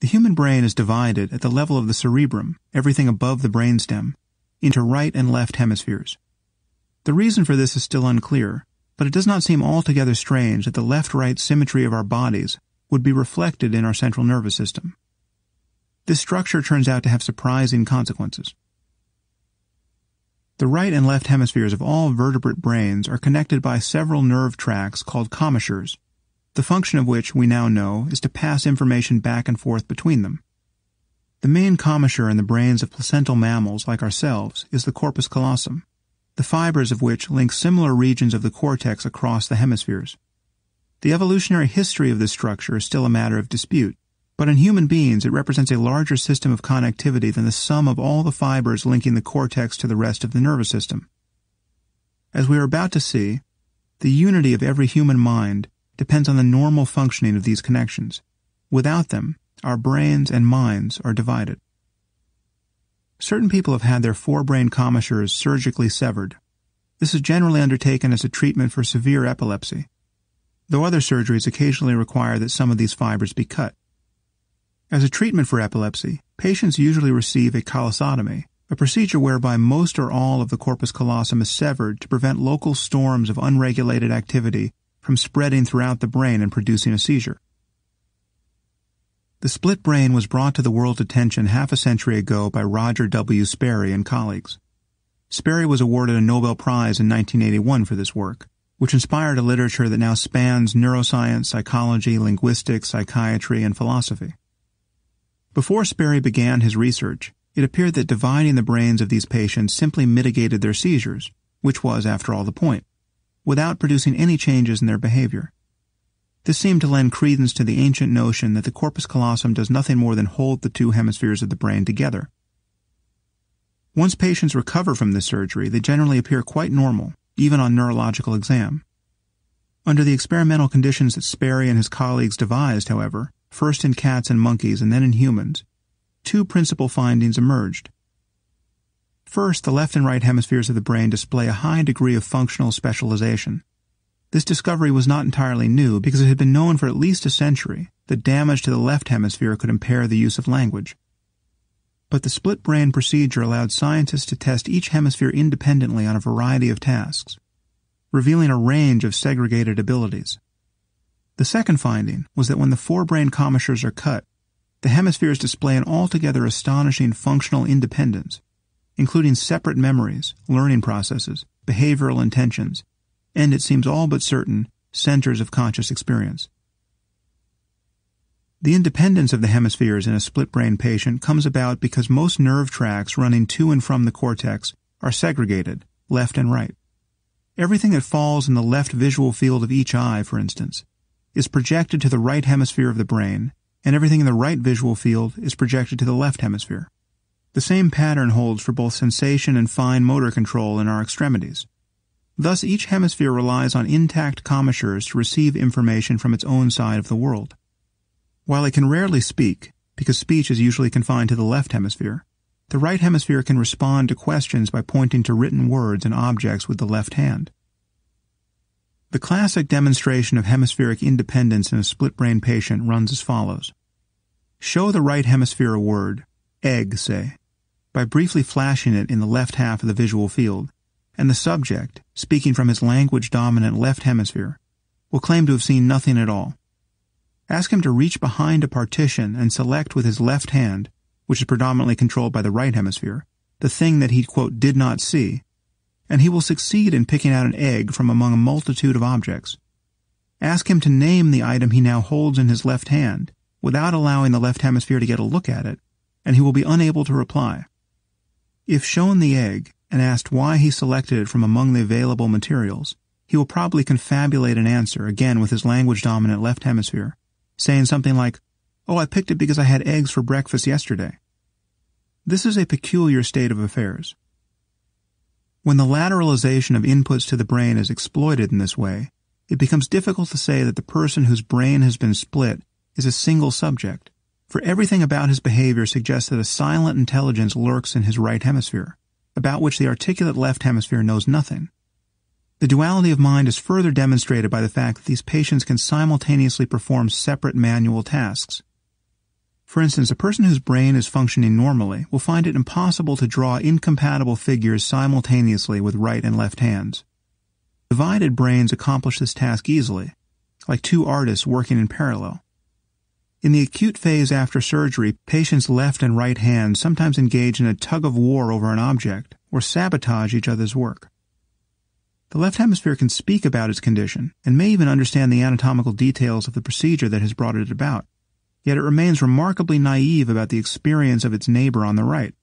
The human brain is divided at the level of the cerebrum, everything above the brainstem, into right and left hemispheres. The reason for this is still unclear, but it does not seem altogether strange that the left-right symmetry of our bodies would be reflected in our central nervous system. This structure turns out to have surprising consequences. The right and left hemispheres of all vertebrate brains are connected by several nerve tracts called commissures, the function of which we now know is to pass information back and forth between them. The main commissure in the brains of placental mammals like ourselves is the corpus callosum, the fibers of which link similar regions of the cortex across the hemispheres. The evolutionary history of this structure is still a matter of dispute, but in human beings it represents a larger system of connectivity than the sum of all the fibers linking the cortex to the rest of the nervous system. As we are about to see, the unity of every human mind depends on the normal functioning of these connections. Without them, our brains and minds are divided. Certain people have had their forebrain commissures surgically severed. This is generally undertaken as a treatment for severe epilepsy, though other surgeries occasionally require that some of these fibers be cut. As a treatment for epilepsy, patients usually receive a callosotomy, a procedure whereby most or all of the corpus callosum is severed to prevent local storms of unregulated activity from spreading throughout the brain and producing a seizure. The split brain was brought to the world's attention half a century ago by Roger W. Sperry and colleagues. Sperry was awarded a Nobel Prize in 1981 for this work, which inspired a literature that now spans neuroscience, psychology, linguistics, psychiatry, and philosophy. Before Sperry began his research, it appeared that dividing the brains of these patients simply mitigated their seizures, which was, after all, the point without producing any changes in their behavior. This seemed to lend credence to the ancient notion that the corpus callosum does nothing more than hold the two hemispheres of the brain together. Once patients recover from this surgery, they generally appear quite normal, even on neurological exam. Under the experimental conditions that Sperry and his colleagues devised, however, first in cats and monkeys and then in humans, two principal findings emerged. First, the left and right hemispheres of the brain display a high degree of functional specialization. This discovery was not entirely new because it had been known for at least a century that damage to the left hemisphere could impair the use of language. But the split brain procedure allowed scientists to test each hemisphere independently on a variety of tasks, revealing a range of segregated abilities. The second finding was that when the forebrain commissures are cut, the hemispheres display an altogether astonishing functional independence including separate memories, learning processes, behavioral intentions, and it seems all but certain centers of conscious experience. The independence of the hemispheres in a split brain patient comes about because most nerve tracts running to and from the cortex are segregated, left and right. Everything that falls in the left visual field of each eye, for instance, is projected to the right hemisphere of the brain, and everything in the right visual field is projected to the left hemisphere. The same pattern holds for both sensation and fine motor control in our extremities. Thus, each hemisphere relies on intact commissures to receive information from its own side of the world. While it can rarely speak, because speech is usually confined to the left hemisphere, the right hemisphere can respond to questions by pointing to written words and objects with the left hand. The classic demonstration of hemispheric independence in a split brain patient runs as follows Show the right hemisphere a word, egg, say, by briefly flashing it in the left half of the visual field, and the subject, speaking from his language-dominant left hemisphere, will claim to have seen nothing at all. Ask him to reach behind a partition and select with his left hand, which is predominantly controlled by the right hemisphere, the thing that he, quote, did not see, and he will succeed in picking out an egg from among a multitude of objects. Ask him to name the item he now holds in his left hand, without allowing the left hemisphere to get a look at it, and he will be unable to reply. If shown the egg and asked why he selected it from among the available materials, he will probably confabulate an answer, again with his language-dominant left hemisphere, saying something like, Oh, I picked it because I had eggs for breakfast yesterday. This is a peculiar state of affairs. When the lateralization of inputs to the brain is exploited in this way, it becomes difficult to say that the person whose brain has been split is a single subject for everything about his behavior suggests that a silent intelligence lurks in his right hemisphere, about which the articulate left hemisphere knows nothing. The duality of mind is further demonstrated by the fact that these patients can simultaneously perform separate manual tasks. For instance, a person whose brain is functioning normally will find it impossible to draw incompatible figures simultaneously with right and left hands. Divided brains accomplish this task easily, like two artists working in parallel. In the acute phase after surgery, patients' left and right hands sometimes engage in a tug of war over an object or sabotage each other's work. The left hemisphere can speak about its condition and may even understand the anatomical details of the procedure that has brought it about, yet it remains remarkably naive about the experience of its neighbor on the right.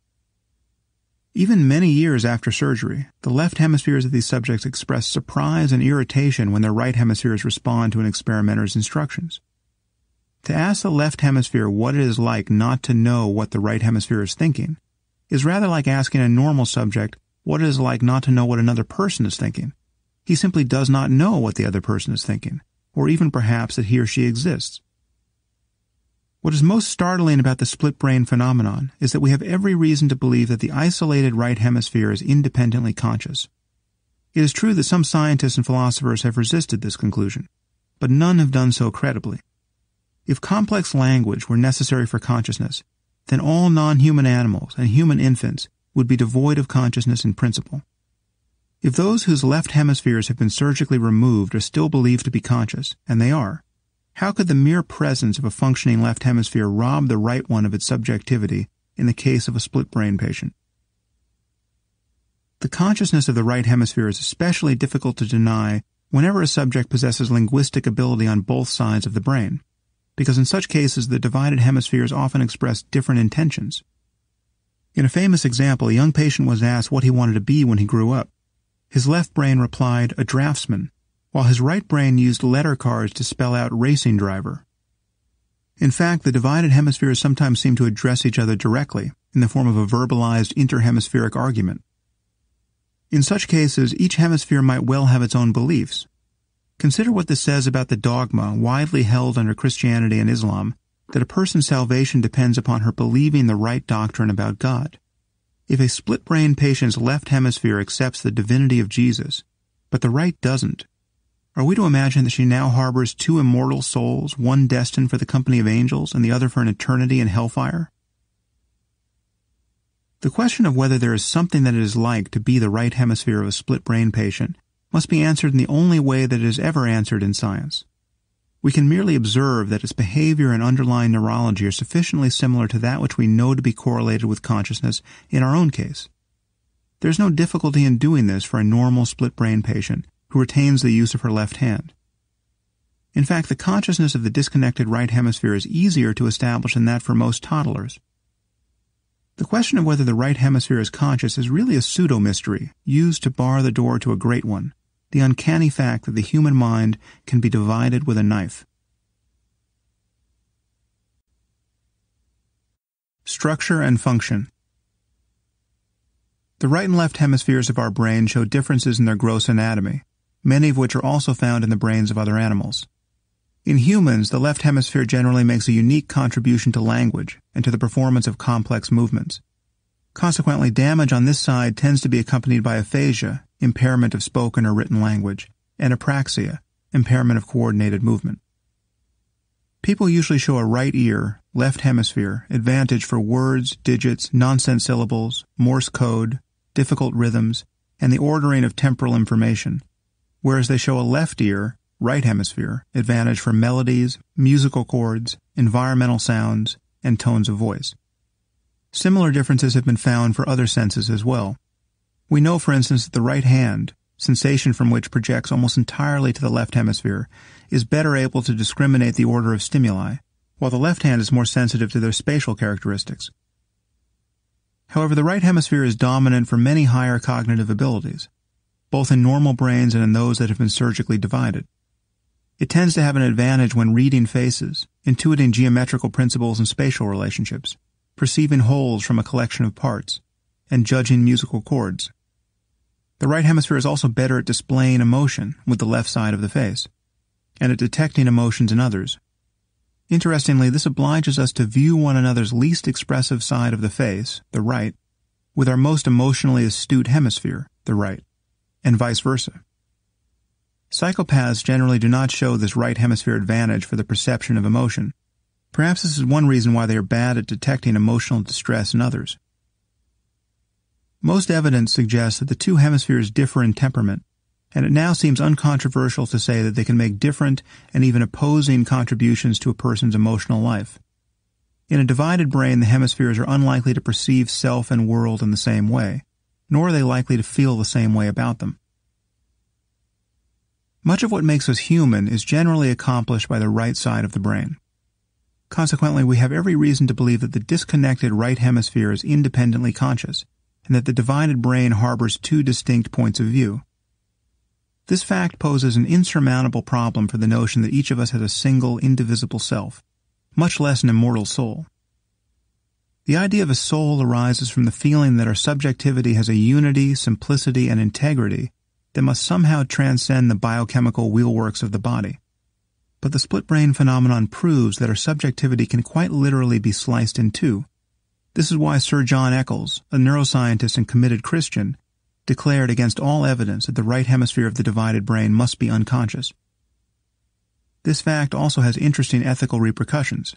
Even many years after surgery, the left hemispheres of these subjects express surprise and irritation when their right hemispheres respond to an experimenter's instructions. To ask the left hemisphere what it is like not to know what the right hemisphere is thinking is rather like asking a normal subject what it is like not to know what another person is thinking. He simply does not know what the other person is thinking, or even perhaps that he or she exists. What is most startling about the split brain phenomenon is that we have every reason to believe that the isolated right hemisphere is independently conscious. It is true that some scientists and philosophers have resisted this conclusion, but none have done so credibly. If complex language were necessary for consciousness, then all non-human animals and human infants would be devoid of consciousness in principle. If those whose left hemispheres have been surgically removed are still believed to be conscious, and they are, how could the mere presence of a functioning left hemisphere rob the right one of its subjectivity in the case of a split brain patient? The consciousness of the right hemisphere is especially difficult to deny whenever a subject possesses linguistic ability on both sides of the brain because in such cases the divided hemispheres often express different intentions. In a famous example, a young patient was asked what he wanted to be when he grew up. His left brain replied, a draftsman, while his right brain used letter cards to spell out racing driver. In fact, the divided hemispheres sometimes seem to address each other directly in the form of a verbalized interhemispheric argument. In such cases, each hemisphere might well have its own beliefs, Consider what this says about the dogma widely held under Christianity and Islam that a person's salvation depends upon her believing the right doctrine about God. If a split brain patient's left hemisphere accepts the divinity of Jesus, but the right doesn't, are we to imagine that she now harbors two immortal souls, one destined for the company of angels and the other for an eternity in hellfire? The question of whether there is something that it is like to be the right hemisphere of a split brain patient must be answered in the only way that it is ever answered in science. We can merely observe that its behavior and underlying neurology are sufficiently similar to that which we know to be correlated with consciousness in our own case. There is no difficulty in doing this for a normal split brain patient who retains the use of her left hand. In fact, the consciousness of the disconnected right hemisphere is easier to establish than that for most toddlers. The question of whether the right hemisphere is conscious is really a pseudo mystery used to bar the door to a great one the uncanny fact that the human mind can be divided with a knife. Structure and function. The right and left hemispheres of our brain show differences in their gross anatomy, many of which are also found in the brains of other animals. In humans, the left hemisphere generally makes a unique contribution to language and to the performance of complex movements. Consequently, damage on this side tends to be accompanied by aphasia, impairment of spoken or written language, and apraxia, impairment of coordinated movement. People usually show a right ear, left hemisphere, advantage for words, digits, nonsense syllables, Morse code, difficult rhythms, and the ordering of temporal information, whereas they show a left ear, right hemisphere, advantage for melodies, musical chords, environmental sounds, and tones of voice. Similar differences have been found for other senses as well. We know, for instance, that the right hand, sensation from which projects almost entirely to the left hemisphere, is better able to discriminate the order of stimuli, while the left hand is more sensitive to their spatial characteristics. However, the right hemisphere is dominant for many higher cognitive abilities, both in normal brains and in those that have been surgically divided. It tends to have an advantage when reading faces, intuiting geometrical principles and spatial relationships, perceiving wholes from a collection of parts, and judging musical chords. The right hemisphere is also better at displaying emotion with the left side of the face, and at detecting emotions in others. Interestingly, this obliges us to view one another's least expressive side of the face, the right, with our most emotionally astute hemisphere, the right, and vice versa. Psychopaths generally do not show this right hemisphere advantage for the perception of emotion, Perhaps this is one reason why they are bad at detecting emotional distress in others. Most evidence suggests that the two hemispheres differ in temperament, and it now seems uncontroversial to say that they can make different and even opposing contributions to a person's emotional life. In a divided brain, the hemispheres are unlikely to perceive self and world in the same way, nor are they likely to feel the same way about them. Much of what makes us human is generally accomplished by the right side of the brain. Consequently, we have every reason to believe that the disconnected right hemisphere is independently conscious, and that the divided brain harbors two distinct points of view. This fact poses an insurmountable problem for the notion that each of us has a single, indivisible self, much less an immortal soul. The idea of a soul arises from the feeling that our subjectivity has a unity, simplicity, and integrity that must somehow transcend the biochemical wheelworks of the body but the split brain phenomenon proves that our subjectivity can quite literally be sliced in two. This is why Sir John Eccles, a neuroscientist and committed Christian, declared against all evidence that the right hemisphere of the divided brain must be unconscious. This fact also has interesting ethical repercussions.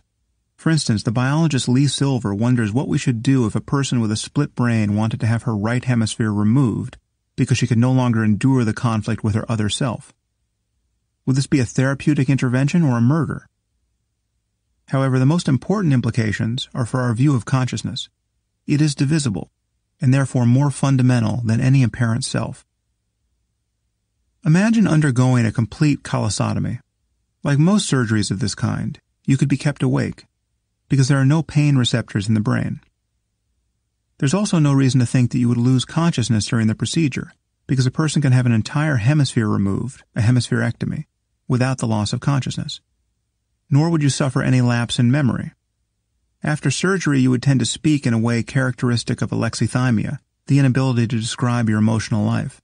For instance, the biologist Lee Silver wonders what we should do if a person with a split brain wanted to have her right hemisphere removed because she could no longer endure the conflict with her other self. Would this be a therapeutic intervention or a murder? However, the most important implications are for our view of consciousness. It is divisible, and therefore more fundamental than any apparent self. Imagine undergoing a complete colostomy. Like most surgeries of this kind, you could be kept awake, because there are no pain receptors in the brain. There's also no reason to think that you would lose consciousness during the procedure, because a person can have an entire hemisphere removed, a hemispherectomy without the loss of consciousness. Nor would you suffer any lapse in memory. After surgery, you would tend to speak in a way characteristic of alexithymia, the inability to describe your emotional life.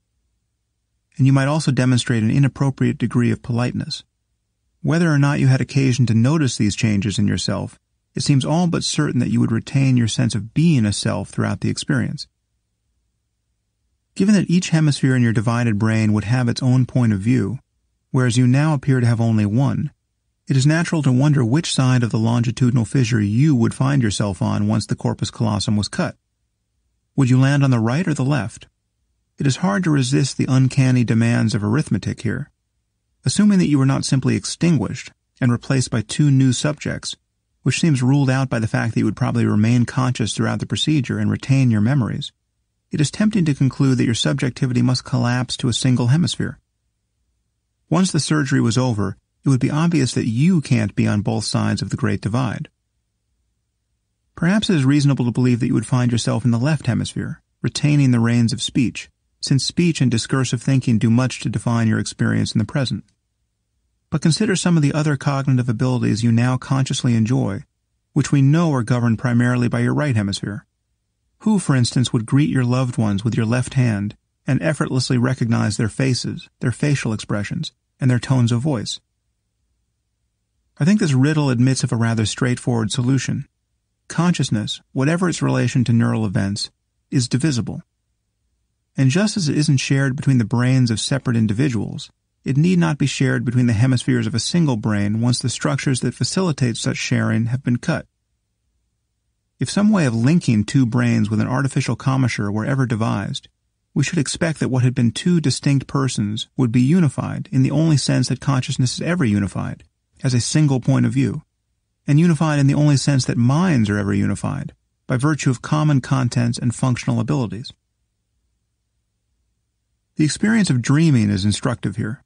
And you might also demonstrate an inappropriate degree of politeness. Whether or not you had occasion to notice these changes in yourself, it seems all but certain that you would retain your sense of being a self throughout the experience. Given that each hemisphere in your divided brain would have its own point of view, whereas you now appear to have only one, it is natural to wonder which side of the longitudinal fissure you would find yourself on once the corpus callosum was cut. Would you land on the right or the left? It is hard to resist the uncanny demands of arithmetic here. Assuming that you were not simply extinguished and replaced by two new subjects, which seems ruled out by the fact that you would probably remain conscious throughout the procedure and retain your memories, it is tempting to conclude that your subjectivity must collapse to a single hemisphere. Once the surgery was over, it would be obvious that you can't be on both sides of the Great Divide. Perhaps it is reasonable to believe that you would find yourself in the left hemisphere, retaining the reins of speech, since speech and discursive thinking do much to define your experience in the present. But consider some of the other cognitive abilities you now consciously enjoy, which we know are governed primarily by your right hemisphere. Who, for instance, would greet your loved ones with your left hand and effortlessly recognize their faces, their facial expressions, and their tones of voice. I think this riddle admits of a rather straightforward solution. Consciousness, whatever its relation to neural events, is divisible. And just as it isn't shared between the brains of separate individuals, it need not be shared between the hemispheres of a single brain once the structures that facilitate such sharing have been cut. If some way of linking two brains with an artificial commissure were ever devised, we should expect that what had been two distinct persons would be unified in the only sense that consciousness is ever unified, as a single point of view, and unified in the only sense that minds are ever unified, by virtue of common contents and functional abilities. The experience of dreaming is instructive here.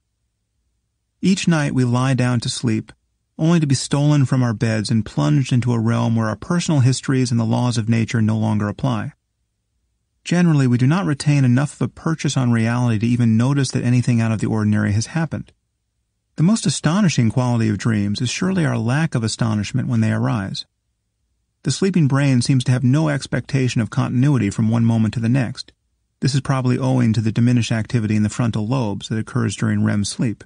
Each night we lie down to sleep, only to be stolen from our beds and plunged into a realm where our personal histories and the laws of nature no longer apply. Generally, we do not retain enough of a purchase on reality to even notice that anything out of the ordinary has happened. The most astonishing quality of dreams is surely our lack of astonishment when they arise. The sleeping brain seems to have no expectation of continuity from one moment to the next. This is probably owing to the diminished activity in the frontal lobes that occurs during REM sleep.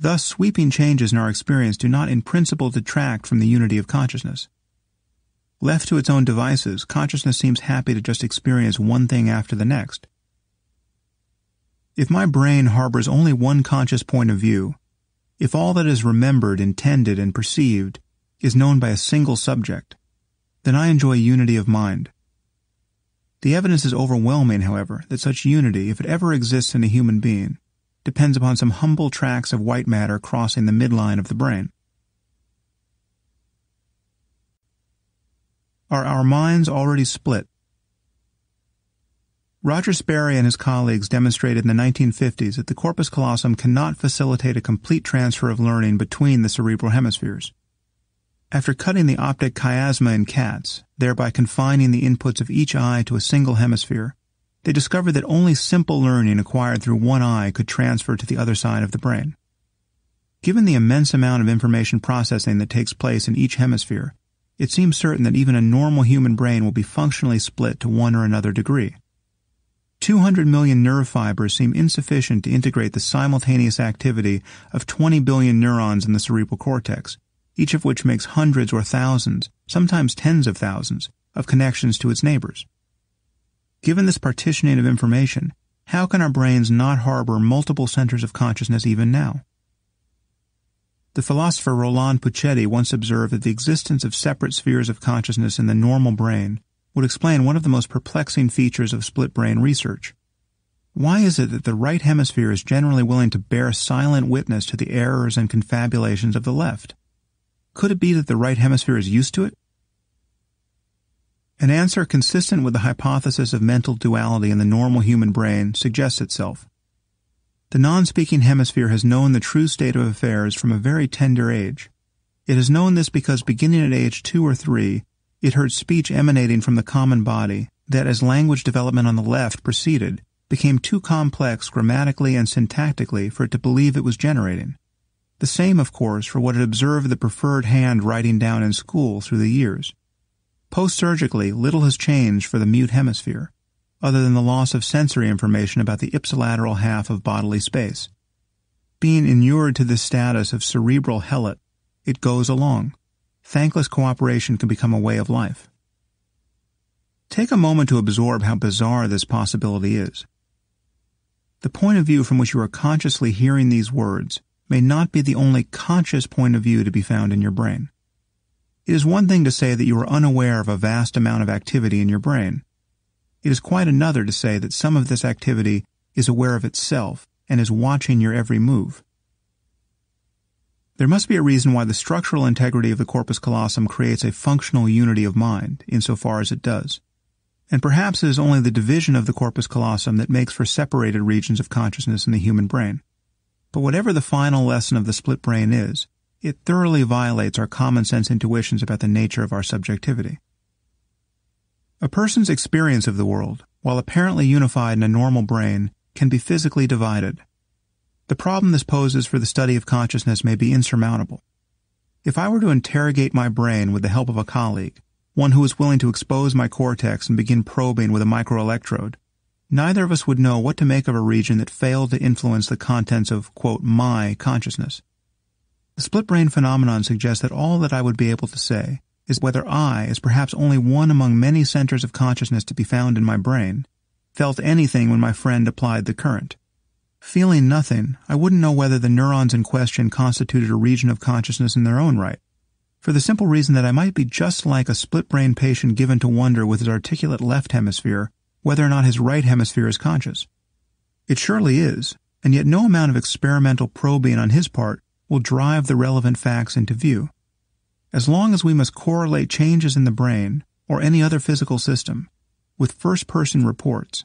Thus, sweeping changes in our experience do not in principle detract from the unity of consciousness. Left to its own devices, consciousness seems happy to just experience one thing after the next. If my brain harbors only one conscious point of view, if all that is remembered, intended, and perceived is known by a single subject, then I enjoy unity of mind. The evidence is overwhelming, however, that such unity, if it ever exists in a human being, depends upon some humble tracts of white matter crossing the midline of the brain. Are our minds already split? Roger Sperry and his colleagues demonstrated in the 1950s that the corpus callosum cannot facilitate a complete transfer of learning between the cerebral hemispheres. After cutting the optic chiasma in cats, thereby confining the inputs of each eye to a single hemisphere, they discovered that only simple learning acquired through one eye could transfer to the other side of the brain. Given the immense amount of information processing that takes place in each hemisphere, it seems certain that even a normal human brain will be functionally split to one or another degree. 200 million nerve fibers seem insufficient to integrate the simultaneous activity of 20 billion neurons in the cerebral cortex, each of which makes hundreds or thousands, sometimes tens of thousands, of connections to its neighbors. Given this partitioning of information, how can our brains not harbor multiple centers of consciousness even now? The philosopher Roland Puccetti once observed that the existence of separate spheres of consciousness in the normal brain would explain one of the most perplexing features of split brain research. Why is it that the right hemisphere is generally willing to bear silent witness to the errors and confabulations of the left? Could it be that the right hemisphere is used to it? An answer consistent with the hypothesis of mental duality in the normal human brain suggests itself. The non-speaking hemisphere has known the true state of affairs from a very tender age. It has known this because beginning at age two or three, it heard speech emanating from the common body that as language development on the left proceeded, became too complex grammatically and syntactically for it to believe it was generating. The same, of course, for what it observed the preferred hand writing down in school through the years. Post-surgically, little has changed for the mute hemisphere other than the loss of sensory information about the ipsilateral half of bodily space. Being inured to the status of cerebral helot, it goes along. Thankless cooperation can become a way of life. Take a moment to absorb how bizarre this possibility is. The point of view from which you are consciously hearing these words may not be the only conscious point of view to be found in your brain. It is one thing to say that you are unaware of a vast amount of activity in your brain, it is quite another to say that some of this activity is aware of itself and is watching your every move. There must be a reason why the structural integrity of the corpus callosum creates a functional unity of mind, insofar as it does. And perhaps it is only the division of the corpus callosum that makes for separated regions of consciousness in the human brain. But whatever the final lesson of the split brain is, it thoroughly violates our common sense intuitions about the nature of our subjectivity. A person's experience of the world, while apparently unified in a normal brain, can be physically divided. The problem this poses for the study of consciousness may be insurmountable. If I were to interrogate my brain with the help of a colleague, one who is willing to expose my cortex and begin probing with a microelectrode, neither of us would know what to make of a region that failed to influence the contents of, quote, my consciousness. The split brain phenomenon suggests that all that I would be able to say is whether I, as perhaps only one among many centers of consciousness to be found in my brain, felt anything when my friend applied the current. Feeling nothing, I wouldn't know whether the neurons in question constituted a region of consciousness in their own right, for the simple reason that I might be just like a split-brain patient given to wonder with his articulate left hemisphere whether or not his right hemisphere is conscious. It surely is, and yet no amount of experimental probing on his part will drive the relevant facts into view as long as we must correlate changes in the brain or any other physical system with first-person reports.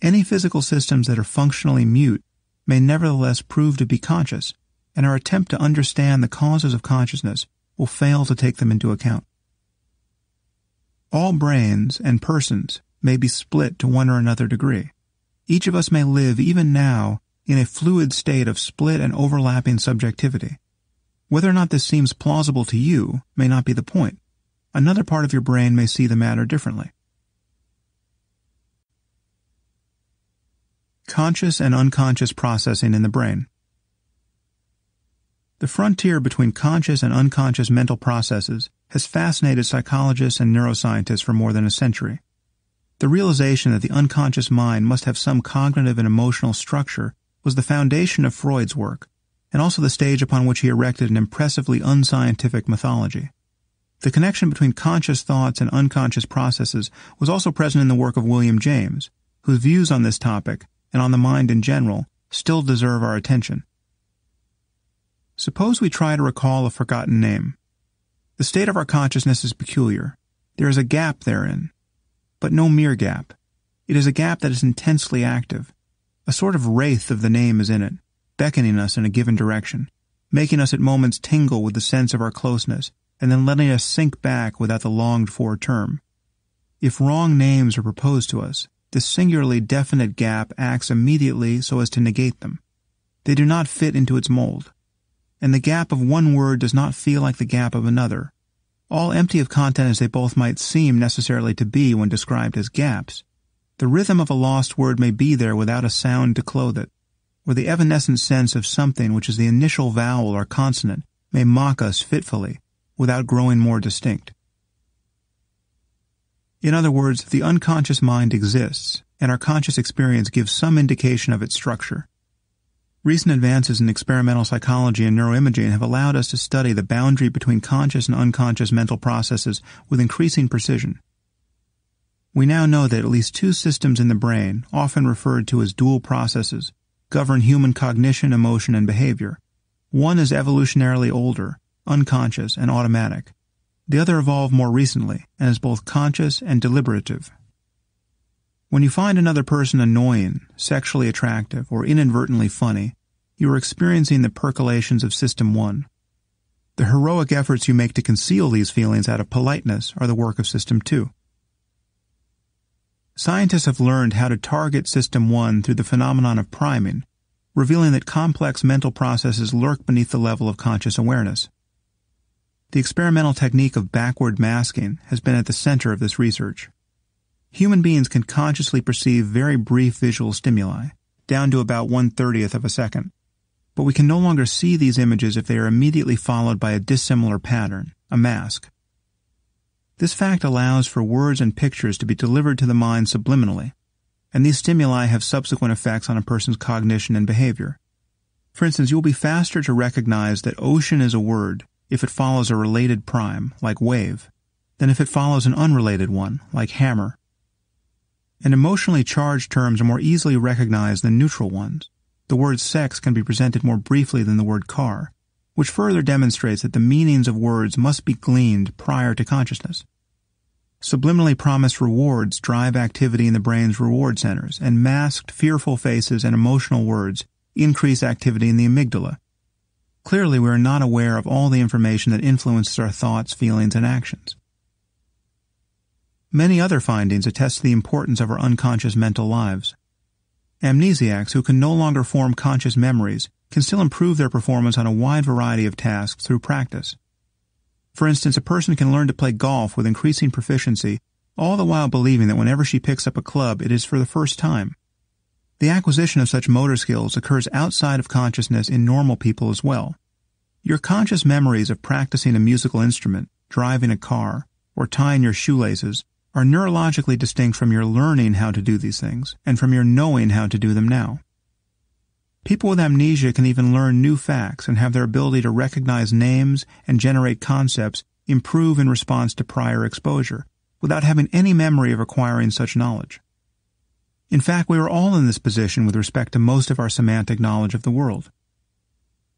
Any physical systems that are functionally mute may nevertheless prove to be conscious, and our attempt to understand the causes of consciousness will fail to take them into account. All brains and persons may be split to one or another degree. Each of us may live, even now, in a fluid state of split and overlapping subjectivity. Whether or not this seems plausible to you may not be the point. Another part of your brain may see the matter differently. Conscious and unconscious processing in the brain. The frontier between conscious and unconscious mental processes has fascinated psychologists and neuroscientists for more than a century. The realization that the unconscious mind must have some cognitive and emotional structure was the foundation of Freud's work and also the stage upon which he erected an impressively unscientific mythology. The connection between conscious thoughts and unconscious processes was also present in the work of William James, whose views on this topic, and on the mind in general, still deserve our attention. Suppose we try to recall a forgotten name. The state of our consciousness is peculiar. There is a gap therein, but no mere gap. It is a gap that is intensely active. A sort of wraith of the name is in it beckoning us in a given direction, making us at moments tingle with the sense of our closeness, and then letting us sink back without the longed for term. If wrong names are proposed to us, the singularly definite gap acts immediately so as to negate them. They do not fit into its mold. And the gap of one word does not feel like the gap of another. All empty of content as they both might seem necessarily to be when described as gaps, the rhythm of a lost word may be there without a sound to clothe it or the evanescent sense of something which is the initial vowel or consonant, may mock us fitfully, without growing more distinct. In other words, the unconscious mind exists, and our conscious experience gives some indication of its structure. Recent advances in experimental psychology and neuroimaging have allowed us to study the boundary between conscious and unconscious mental processes with increasing precision. We now know that at least two systems in the brain, often referred to as dual processes, govern human cognition, emotion, and behavior. One is evolutionarily older, unconscious, and automatic. The other evolved more recently and is both conscious and deliberative. When you find another person annoying, sexually attractive, or inadvertently funny, you are experiencing the percolations of System 1. The heroic efforts you make to conceal these feelings out of politeness are the work of System 2. Scientists have learned how to target System 1 through the phenomenon of priming, revealing that complex mental processes lurk beneath the level of conscious awareness. The experimental technique of backward masking has been at the center of this research. Human beings can consciously perceive very brief visual stimuli, down to about one thirtieth of a second, but we can no longer see these images if they are immediately followed by a dissimilar pattern, a mask, this fact allows for words and pictures to be delivered to the mind subliminally, and these stimuli have subsequent effects on a person's cognition and behavior. For instance, you will be faster to recognize that ocean is a word if it follows a related prime, like wave, than if it follows an unrelated one, like hammer. And emotionally charged terms are more easily recognized than neutral ones. The word sex can be presented more briefly than the word car, which further demonstrates that the meanings of words must be gleaned prior to consciousness. Subliminally promised rewards drive activity in the brain's reward centers, and masked, fearful faces and emotional words increase activity in the amygdala. Clearly, we are not aware of all the information that influences our thoughts, feelings, and actions. Many other findings attest to the importance of our unconscious mental lives. Amnesiacs who can no longer form conscious memories can still improve their performance on a wide variety of tasks through practice. For instance, a person can learn to play golf with increasing proficiency, all the while believing that whenever she picks up a club, it is for the first time. The acquisition of such motor skills occurs outside of consciousness in normal people as well. Your conscious memories of practicing a musical instrument, driving a car, or tying your shoelaces are neurologically distinct from your learning how to do these things and from your knowing how to do them now. People with amnesia can even learn new facts and have their ability to recognize names and generate concepts improve in response to prior exposure, without having any memory of acquiring such knowledge. In fact, we are all in this position with respect to most of our semantic knowledge of the world.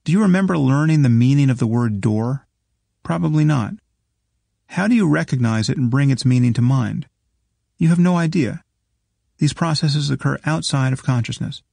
Do you remember learning the meaning of the word door? Probably not. How do you recognize it and bring its meaning to mind? You have no idea. These processes occur outside of consciousness.